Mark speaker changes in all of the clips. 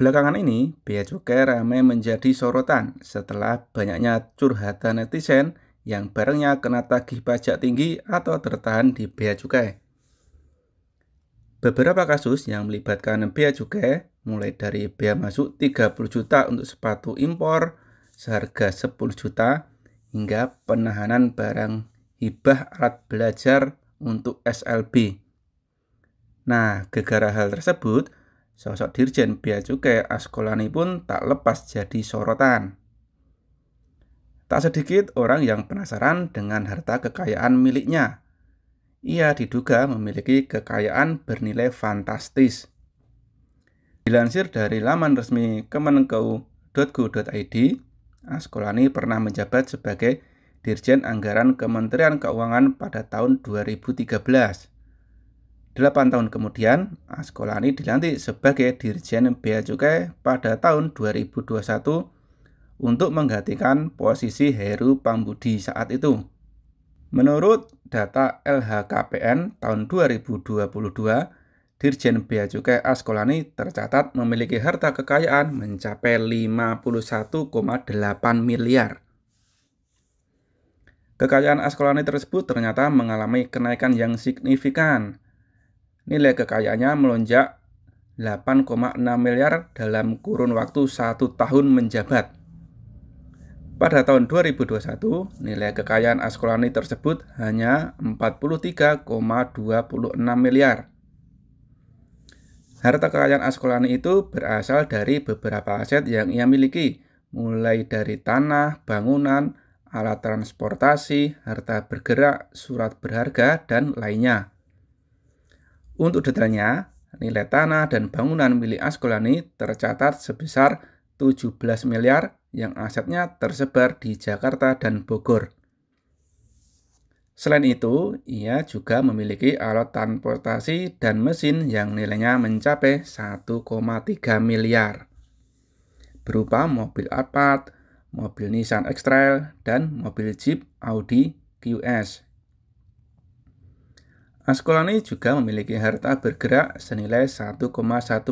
Speaker 1: Belakangan ini, bea cukai ramai menjadi sorotan setelah banyaknya curhatan netizen yang barangnya kena tagih pajak tinggi atau tertahan di bea cukai. Beberapa kasus yang melibatkan bea cukai, mulai dari bea masuk 30 juta untuk sepatu impor seharga 10 juta, hingga penahanan barang hibah alat belajar untuk SLB. Nah, gegara hal tersebut, Sosok Dirjen Bea Cukai Askolani pun tak lepas jadi sorotan. Tak sedikit orang yang penasaran dengan harta kekayaan miliknya. Ia diduga memiliki kekayaan bernilai fantastis. Dilansir dari laman resmi kemenkeu.go.id, Askolani pernah menjabat sebagai Dirjen Anggaran Kementerian Keuangan pada tahun 2013. Delapan tahun kemudian, Askolani ah, dilantik sebagai Dirjen Bea Cukai pada tahun 2021 untuk menggantikan posisi Heru Pambudi saat itu. Menurut data LHKPN tahun 2022, Dirjen Bea Cukai Askolani tercatat memiliki harta kekayaan mencapai 51,8 miliar. Kekayaan Askolani tersebut ternyata mengalami kenaikan yang signifikan Nilai kekayaannya melonjak 8,6 miliar dalam kurun waktu satu tahun menjabat. Pada tahun 2021, nilai kekayaan Askolani tersebut hanya 43,26 miliar. Harta kekayaan Askolani itu berasal dari beberapa aset yang ia miliki, mulai dari tanah, bangunan, alat transportasi, harta bergerak, surat berharga, dan lainnya. Untuk detailnya, nilai tanah dan bangunan milik Askolani tercatat sebesar 17 miliar yang asetnya tersebar di Jakarta dan Bogor. Selain itu, ia juga memiliki alat transportasi dan mesin yang nilainya mencapai 1,3 miliar. Berupa mobil Alphard, mobil Nissan X-Trail, dan mobil Jeep Audi QS Askolani juga memiliki harta bergerak senilai 1,1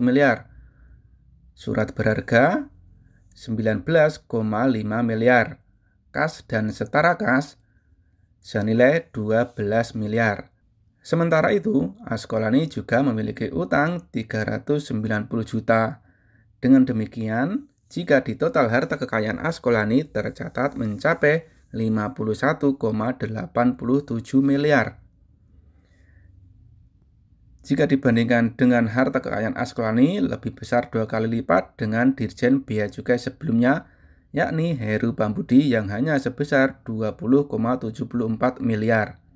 Speaker 1: miliar, surat berharga 19,5 miliar, kas dan setara kas senilai 12 miliar. Sementara itu, Askolani juga memiliki utang 390 juta. Dengan demikian, jika di total harta kekayaan Askolani tercatat mencapai 51,87 miliar. Jika dibandingkan dengan harta kekayaan Askolani, lebih besar dua kali lipat dengan Dirjen Bea Cukai sebelumnya, yakni Heru Pambudi yang hanya sebesar 20,74 miliar.